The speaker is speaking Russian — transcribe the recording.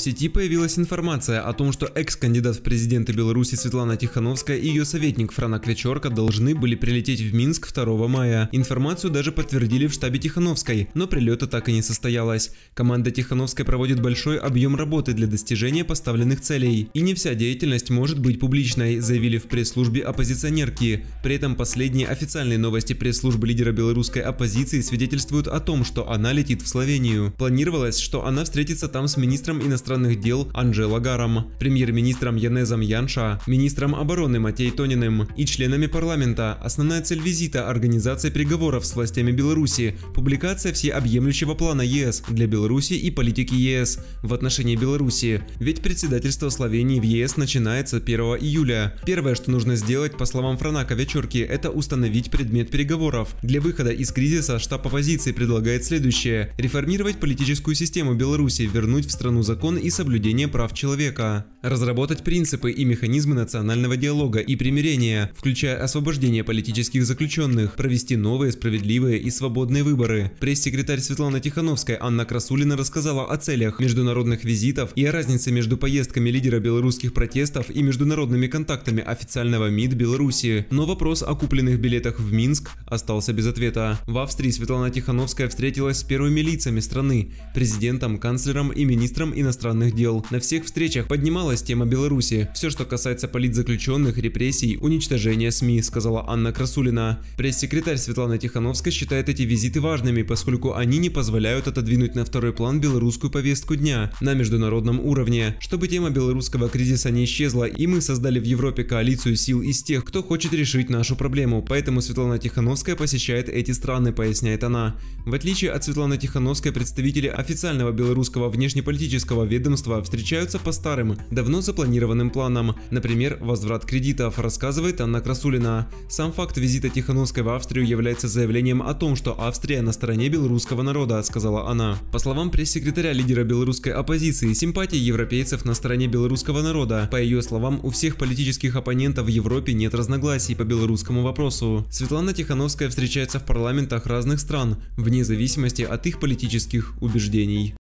В сети появилась информация о том, что экс-кандидат в президенты Беларуси Светлана Тихановская и ее советник Франак Вечерка должны были прилететь в Минск 2 мая. Информацию даже подтвердили в штабе Тихановской, но прилета так и не состоялось. Команда Тихановской проводит большой объем работы для достижения поставленных целей. И не вся деятельность может быть публичной, заявили в пресс-службе оппозиционерки. При этом последние официальные новости пресс-службы лидера белорусской оппозиции свидетельствуют о том, что она летит в Словению. Планировалось, что она встретится там с министром иностранных иностранных дел Анжела Гаром, премьер-министром Янезом Янша, министром обороны Матей Тониным и членами парламента. Основная цель визита – организация переговоров с властями Беларуси, публикация всеобъемлющего плана ЕС для Беларуси и политики ЕС в отношении Беларуси. Ведь председательство Словении в ЕС начинается 1 июля. Первое, что нужно сделать, по словам Франака Вечерки, это установить предмет переговоров. Для выхода из кризиса штаб оппозиции предлагает следующее – реформировать политическую систему Беларуси, вернуть в страну закон и соблюдение прав человека, разработать принципы и механизмы национального диалога и примирения, включая освобождение политических заключенных, провести новые справедливые и свободные выборы. Пресс-секретарь Светлана Тихановская Анна Красулина рассказала о целях международных визитов и о разнице между поездками лидера белорусских протестов и международными контактами официального МИД Беларуси. Но вопрос о купленных билетах в Минск остался без ответа. В Австрии Светлана Тихановская встретилась с первыми лицами страны, президентом, канцлером и министром иностранных иностранных дел. На всех встречах поднималась тема Беларуси. Все, что касается политзаключенных, репрессий, уничтожения СМИ, сказала Анна Красулина. Пресс-секретарь Светлана Тихановская считает эти визиты важными, поскольку они не позволяют отодвинуть на второй план белорусскую повестку дня на международном уровне, чтобы тема белорусского кризиса не исчезла, и мы создали в Европе коалицию сил из тех, кто хочет решить нашу проблему. Поэтому Светлана Тихановская посещает эти страны, поясняет она. В отличие от Светланы Тихановской, представители официального белорусского внешнеполитического ведомства Ведомства встречаются по старым, давно запланированным планам, например, возврат кредитов, рассказывает Анна Красулина. Сам факт визита Тихановской в Австрию является заявлением о том, что Австрия на стороне белорусского народа, сказала она. По словам пресс-секретаря лидера белорусской оппозиции, симпатии европейцев на стороне белорусского народа. По ее словам, у всех политических оппонентов в Европе нет разногласий по белорусскому вопросу. Светлана Тихановская встречается в парламентах разных стран, вне зависимости от их политических убеждений.